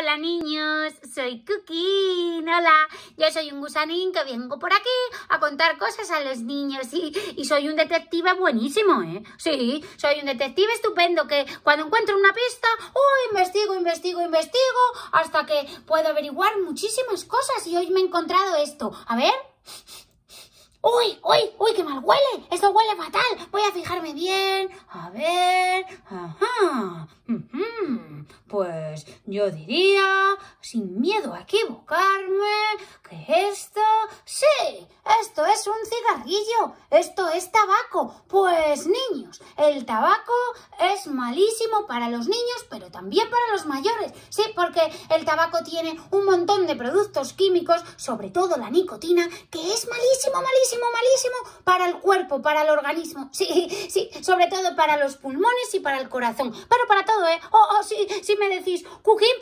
Hola niños, soy Cookie. Hola, yo soy un gusanín que vengo por aquí a contar cosas a los niños y, soy un detective buenísimo, ¿eh? Sí, soy un detective estupendo que cuando encuentro una pista, ¡uy! ¡oh, investigo, investigo, investigo hasta que puedo averiguar muchísimas cosas y hoy me he encontrado esto. A ver. ¡Uy, uy, uy, qué mal huele! Esto huele fatal. Voy a fijarme bien. A ver. Ajá. Pues yo diría, sin miedo a equivocarme, que esto... Sí, esto es un cigarrillo, esto es tabaco. Pues niños, el tabaco es malísimo para los niños, pero también para los mayores. Sí, porque el tabaco tiene un montón de productos químicos, sobre todo la nicotina, que es malísimo, malísimo, malísimo para el cuerpo, para el organismo. Sí, sí, sobre todo para los pulmones y para el corazón. Pero para todo, ¿eh? Oh, oh sí, si sí me decís,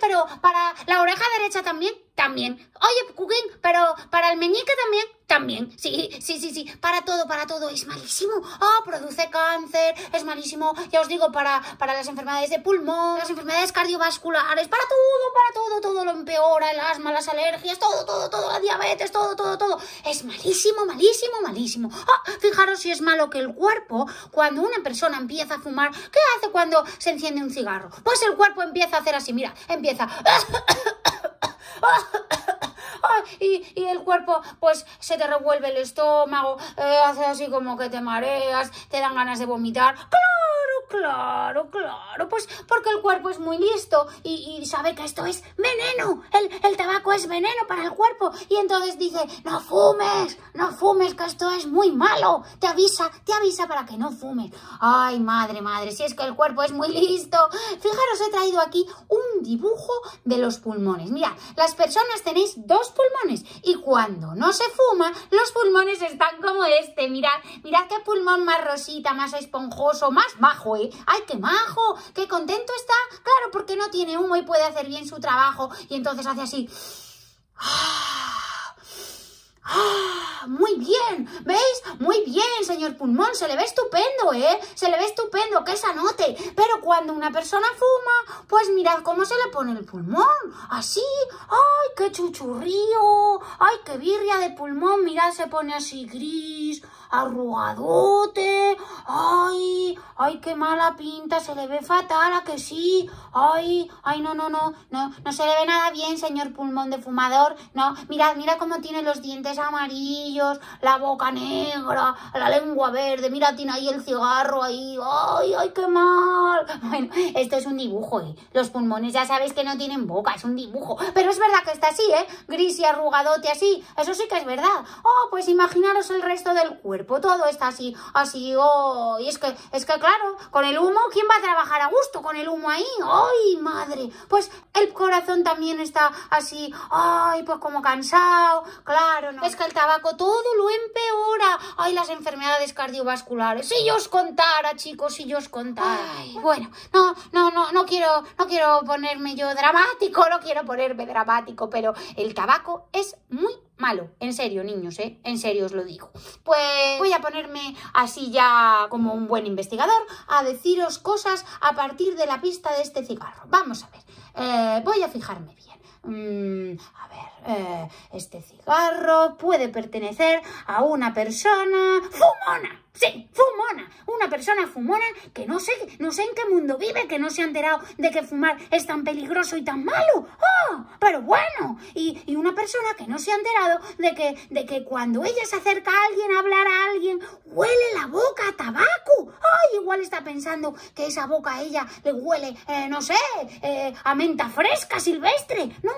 pero para la oreja derecha también, también. Oye, Cuquín, pero para el meñique también. También, sí, sí, sí, sí, para todo, para todo, es malísimo. Ah, produce cáncer, es malísimo, ya os digo, para, para las enfermedades de pulmón, las enfermedades cardiovasculares, para todo, para todo, todo lo empeora, el asma, las alergias, todo, todo, todo, la diabetes, todo, todo, todo. Es malísimo, malísimo, malísimo. Ah, fijaros si es malo que el cuerpo, cuando una persona empieza a fumar, ¿qué hace cuando se enciende un cigarro? Pues el cuerpo empieza a hacer así, mira, empieza... y, el cuerpo pues se te revuelve el estómago, eh, hace así como que te mareas, te dan ganas de vomitar claro, claro, pues porque el cuerpo es muy listo y, sabe que esto es veneno, el, el, tabaco es veneno para el cuerpo y entonces dice, no fumes, no fumes, que esto es muy malo, te avisa, te avisa para que no fumes. Ay, madre, madre, si es que el cuerpo es muy listo. Fijaros, he traído aquí un dibujo de los pulmones. Mira, las personas tenéis dos pulmones y cuando no se fuma, los pulmones están este, mirad, mirad qué pulmón más rosita, más esponjoso, más majo, ¿eh? ¡Ay, qué majo! ¡Qué contento está! Claro, porque no tiene humo y puede hacer bien su trabajo. Y entonces hace así. ¡Ah! ¡Ah! ¡Muy bien! ¿Veis? Muy bien, señor pulmón. Se le ve estupendo, ¿eh? Se le ve estupendo, que se anote. Pero cuando una persona fuma, pues mirad cómo se le pone el pulmón. Así. ¡Ay, qué chuchurrío! ¡Ay, qué birria de pulmón! Mirad, se pone así gris, arrugadote. ¡Ay! ¡Ay, qué mala pinta! Se le ve fatal, ¿a que sí? ¡Ay! ¡Ay, no, no, no! No, no se le ve nada bien, señor pulmón de fumador. No, mirad, mira cómo tiene los dientes amarillos, la boca negra, la lengua verde, mira, tiene ahí el cigarro ahí, ay, ay, qué mal. Bueno, esto es un dibujo, ¿eh? Los pulmones ya sabéis que no tienen boca, es un dibujo. Pero es verdad que está así, ¿eh? Gris y arrugadote así, eso sí que es verdad. Oh, pues imaginaros el resto del cuerpo, todo está así, así, oh, y es que, es que claro, con el humo, ¿quién va a trabajar a gusto con el humo ahí? ¡Ay, madre! Pues el corazón también está así, ¡ay, pues como cansado! Claro, no. Pues que el tabaco todo lo empeora. Ay, las enfermedades cardiovasculares. Si yo os contara, chicos, si yo os contara. bueno, no, no, no, no quiero, no quiero ponerme yo dramático, no quiero ponerme dramático, pero el tabaco es muy malo. En serio, niños, ¿eh? En serio os lo digo. Pues voy a ponerme así ya como un buen investigador a deciros cosas a partir de la pista de este cigarro. Vamos a ver. Eh, voy a fijarme bien. Mm, a ver. Eh, este cigarro puede pertenecer a una persona fumona. Sí, fumona. Una persona fumona que no sé, no sé en qué mundo vive, que no se ha enterado de que fumar es tan peligroso y tan malo. ¡Oh! Pero bueno. Y, y una persona que no se ha enterado de que, de que cuando ella se acerca a alguien a hablar a alguien, huele la boca a tabaco. ¡Ay! igual está pensando que esa boca a ella le huele, eh, no sé, eh, a menta fresca silvestre. No,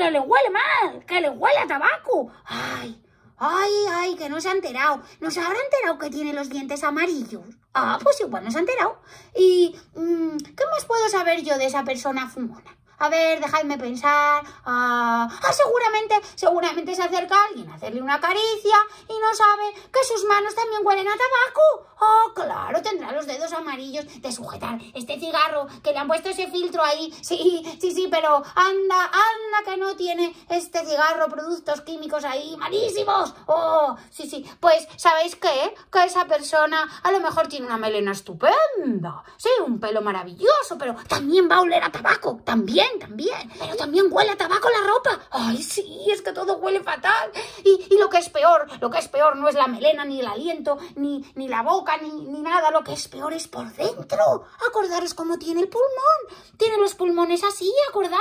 que le huele mal, que le huele a tabaco. Ay, ay, ay, que no se ha enterado. ¿No se habrá enterado que tiene los dientes amarillos? Ah, pues igual no se ha enterado. ¿Y mm, qué más puedo saber yo de esa persona fumona? A ver, dejadme pensar. Ah, ah, seguramente, seguramente se acerca alguien a hacerle una caricia y no sabe que sus manos también huelen a tabaco. oh, claro, tendrá los dedos amarillos de sujetar este cigarro que le han puesto ese filtro ahí. Sí, sí, sí, pero anda, anda no tiene este cigarro productos químicos ahí malísimos? Oh, sí, sí. Pues, ¿sabéis qué? Que esa persona a lo mejor tiene una melena estupenda, sí, un pelo maravilloso, pero también va a oler a tabaco, también, también. Pero también huele a tabaco la ropa. Ay, sí, es que todo huele fatal. Y, lo que es peor, lo que es peor no es la melena, ni el aliento, ni, ni la boca, ni, ni nada. Lo que es peor es por dentro. Acordaros cómo tiene el pulmón. Tiene los pulmones así, acordaros.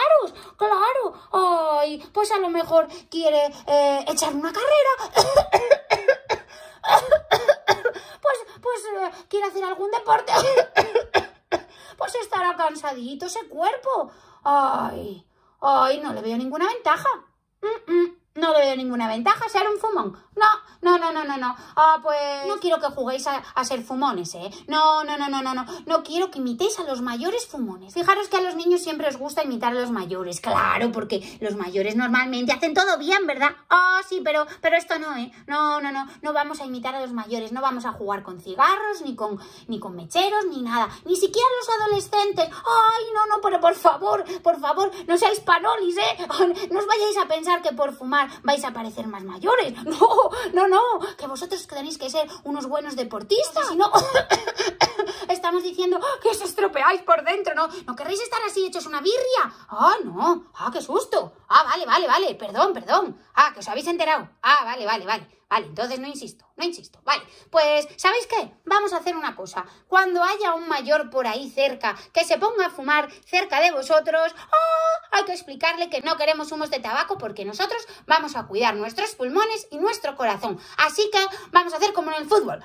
Claro, ay, pues a lo mejor quiere eh, echar una carrera. pues, pues eh, quiere hacer algún deporte. pues estará cansadito ese cuerpo. Ay, ay, no le veo ninguna ventaja. Mm, mm. No le veo ninguna ventaja ser un fumón. No, no, no, no, no, no. Ah, pues. No quiero que juguéis a, ser fumones, ¿eh? No, no, no, no, no, no. No quiero que imitéis a los mayores fumones. Fijaros que a los niños siempre os gusta imitar a los mayores. Claro, porque los mayores normalmente hacen todo bien, ¿verdad? Ah, sí, pero, pero esto no, ¿eh? No, no, no. No vamos a imitar a los mayores. No vamos a jugar con cigarros, ni con, ni con mecheros, ni nada. Ni siquiera los adolescentes. Ay, no, no, pero por favor, por favor, no seáis panolis, ¿eh? No os vayáis a pensar que por fumar vais a parecer más mayores. No, no, no, que vosotros tenéis que ser unos buenos deportistas, si no... Estamos diciendo que os estropeáis por dentro, ¿no? ¿No querréis estar así hechos una birria? Ah, no. Ah, qué susto. Ah, vale, vale, vale. Perdón, perdón. Ah, que os habéis enterado. Ah, vale, vale, vale. Vale, entonces no insisto, no insisto. Vale, pues ¿sabéis qué? Vamos a hacer una cosa. Cuando haya un mayor por ahí cerca que se ponga a fumar cerca de vosotros, ¡ah! hay que explicarle que no queremos humos de tabaco porque nosotros vamos a cuidar nuestros pulmones y nuestro corazón. Así que vamos a hacer como en el fútbol.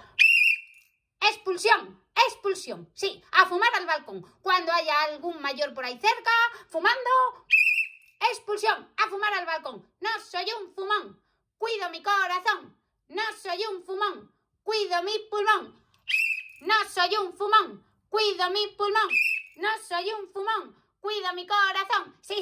Expulsión, expulsión. Sí, a fumar al balcón. Cuando haya algún mayor por ahí cerca, fumando... Expulsión, a fumar al balcón. No soy un fumón. Cuido mi corazón, no soy un fumón. Cuido mi pulmón, no soy un fumón. Cuido mi pulmón, no soy un fumón. Cuido mi corazón. Sí,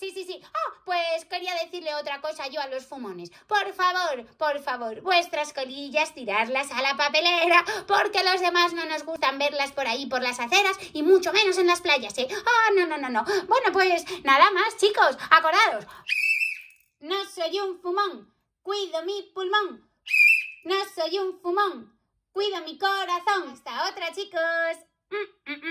sí, sí, sí. Ah, pues quería decirle otra cosa yo a los fumones. Por favor, por favor, vuestras colillas tirarlas a la papelera, porque los demás no nos gustan verlas por ahí por las aceras y mucho menos en las playas, ¿eh? Ah, no, no, no, no. Bueno, pues nada más, chicos, acordados. No soy un fumón. Cuido mi pulmón. No soy un fumón. Cuido mi corazón. Hasta otra, chicos. Mm, mm, mm.